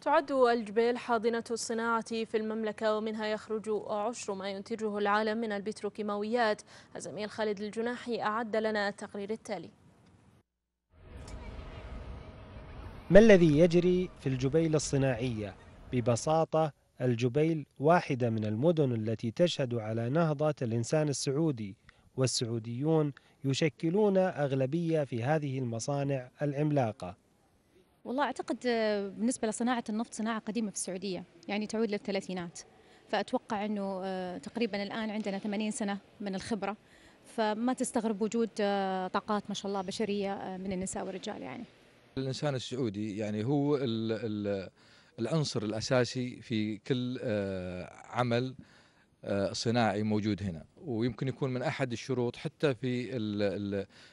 تعد الجبيل حاضنة الصناعة في المملكة ومنها يخرج عشر ما ينتجه العالم من البتروكيماويات الزميل خالد الجناحي أعد لنا التقرير التالي ما الذي يجري في الجبيل الصناعية؟ ببساطة الجبيل واحدة من المدن التي تشهد على نهضة الإنسان السعودي والسعوديون يشكلون أغلبية في هذه المصانع العملاقة والله أعتقد آه، بالنسبة لصناعة النفط صناعة قديمة في السعودية يعني تعود للثلاثينات فأتوقع أنه آه، تقريبا الآن عندنا 80 سنة من الخبرة فما تستغرب وجود آه، طاقات ما شاء الله بشرية من النساء والرجال يعني الإنسان السعودي يعني هو الـ الـ العنصر الأساسي في كل عمل صناعي موجود هنا ويمكن يكون من أحد الشروط حتى في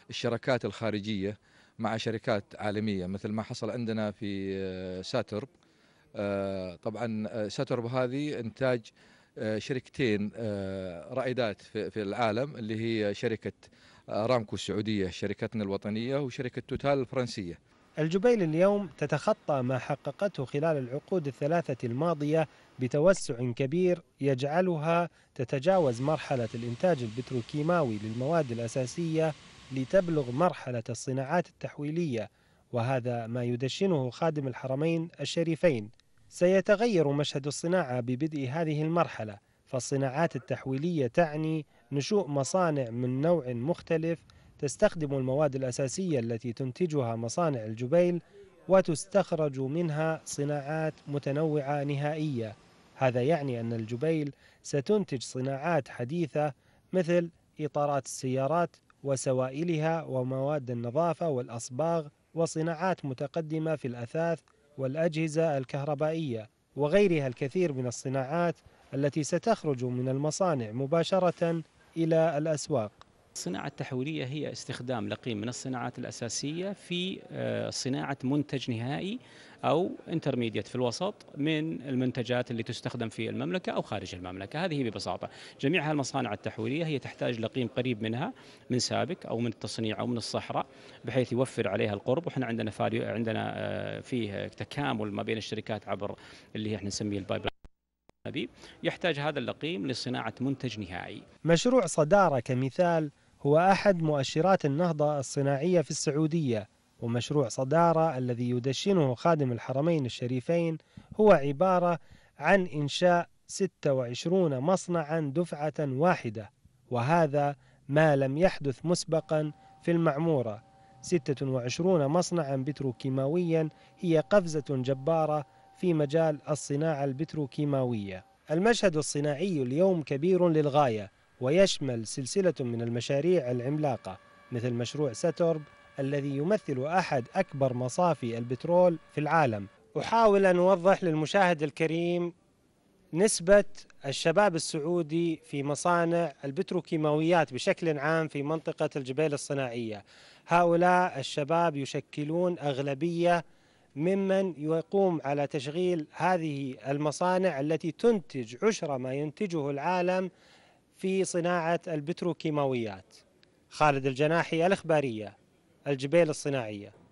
الشركات الخارجية مع شركات عالمية مثل ما حصل عندنا في آه، ساترب آه، طبعا آه، ساترب هذه إنتاج شركتين رائدات في العالم اللي هي شركة رامكو السعودية شركتنا الوطنية وشركة توتال الفرنسية الجبيل اليوم تتخطى ما حققته خلال العقود الثلاثة الماضية بتوسع كبير يجعلها تتجاوز مرحلة الإنتاج البتروكيماوي للمواد الأساسية لتبلغ مرحلة الصناعات التحويلية وهذا ما يدشنه خادم الحرمين الشريفين سيتغير مشهد الصناعة ببدء هذه المرحلة فالصناعات التحويلية تعني نشوء مصانع من نوع مختلف تستخدم المواد الأساسية التي تنتجها مصانع الجبيل وتستخرج منها صناعات متنوعة نهائية هذا يعني أن الجبيل ستنتج صناعات حديثة مثل إطارات السيارات وسوائلها ومواد النظافة والأصباغ وصناعات متقدمة في الأثاث والأجهزة الكهربائية وغيرها الكثير من الصناعات التي ستخرج من المصانع مباشرة إلى الأسواق الصناعة التحويلية هي استخدام لقيم من الصناعات الأساسية في آه، صناعة منتج نهائي أو انترميديت في الوسط من المنتجات اللي تستخدم في المملكة أو خارج المملكة هذه ببساطة جميع المصانع التحويلية هي تحتاج لقيم قريب منها من سابك أو من التصنيع أو من الصحراء بحيث يوفر عليها القرب وإحنا عندنا فاليو عندنا آه، فيه تكامل ما بين الشركات عبر اللي احنا نسميه البايب يحتاج هذا اللقيم لصناعة منتج نهائي مشروع صدارة كمثال هو أحد مؤشرات النهضة الصناعية في السعودية ومشروع صدارة الذي يدشنه خادم الحرمين الشريفين هو عبارة عن إنشاء 26 مصنعا دفعة واحدة وهذا ما لم يحدث مسبقا في المعمورة 26 مصنعا بتروكيماويا هي قفزة جبارة في مجال الصناعة البتروكيماوية المشهد الصناعي اليوم كبير للغاية ويشمل سلسلة من المشاريع العملاقة مثل مشروع ساتورب الذي يمثل أحد أكبر مصافي البترول في العالم أحاول أن أوضح للمشاهد الكريم نسبة الشباب السعودي في مصانع البتروكيماويات بشكل عام في منطقة الجبال الصناعية هؤلاء الشباب يشكلون أغلبية ممن يقوم على تشغيل هذه المصانع التي تنتج عشر ما ينتجه العالم في صناعة البتروكيماويات خالد الجناحي الإخبارية الجبيل الصناعية